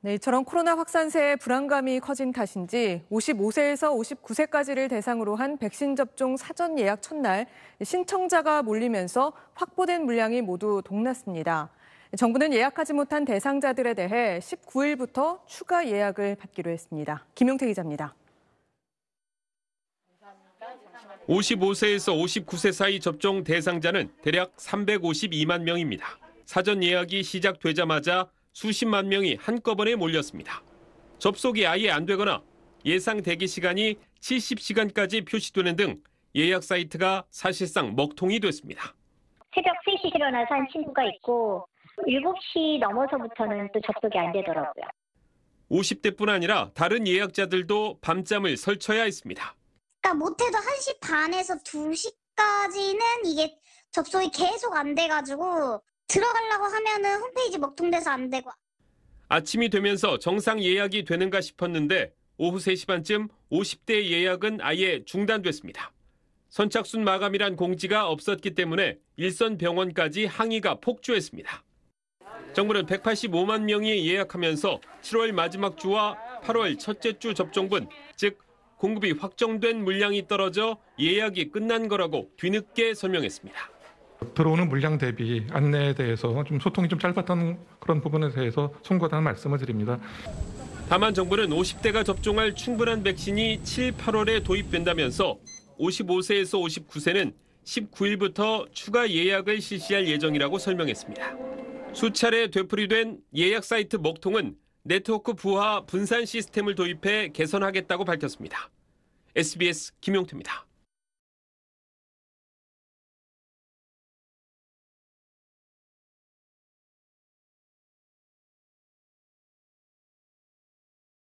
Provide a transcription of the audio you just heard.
네, 이처럼 코로나 확산세에 불안감이 커진 탓인지 55세에서 59세까지를 대상으로 한 백신 접종 사전 예약 첫날 신청자가 몰리면서 확보된 물량이 모두 동났습니다. 정부는 예약하지 못한 대상자들에 대해 19일부터 추가 예약을 받기로 했습니다. 김용태 기자입니다. 55세에서 59세 사이 접종 대상자는 대략 352만 명입니다. 사전 예약이 시작되자마자 수십만 명이 한꺼번에 몰렸습니다. 접속이 아예 안 되거나 예상 대기 시간이 70시간까지 표시되는 등 예약 사이트가 사실상 먹통이 됐습니다. 새벽 3시 일어나서 한 친구가 있고 7시 넘어서부터는 또 접속이 안 되더라고요. 50대뿐 아니라 다른 예약자들도 밤잠을 설쳐야 했습니다. 그러니까 못해도 1시 반에서 2시까지는 이게 접속이 계속 안 돼가지고 들어가려고 하면은 홈페이지 먹통돼서 안 되고 아침이 되면서 정상 예약이 되는가 싶었는데 오후 3시 반쯤 50대 예약은 아예 중단됐습니다. 선착순 마감이란 공지가 없었기 때문에 일선 병원까지 항의가 폭주했습니다. 정부는 185만 명이 예약하면서 7월 마지막 주와 8월 첫째 주 접종분, 즉 공급이 확정된 물량이 떨어져 예약이 끝난 거라고 뒤늦게 설명했습니다. 들어오는 물량 대비 안내에 대해서 좀 소통이 좀 짧았던 그런 부분에 대해서 송구하다는 말씀을 드립니다. 다만 정부는 50대가 접종할 충분한 백신이 7, 8월에 도입된다면서 55세에서 59세는 19일부터 추가 예약을 실시할 예정이라고 설명했습니다. 수차례 되풀이된 예약 사이트 먹통은 네트워크 부하 분산 시스템을 도입해 개선하겠다고 밝혔습니다. SBS 김용태입니다.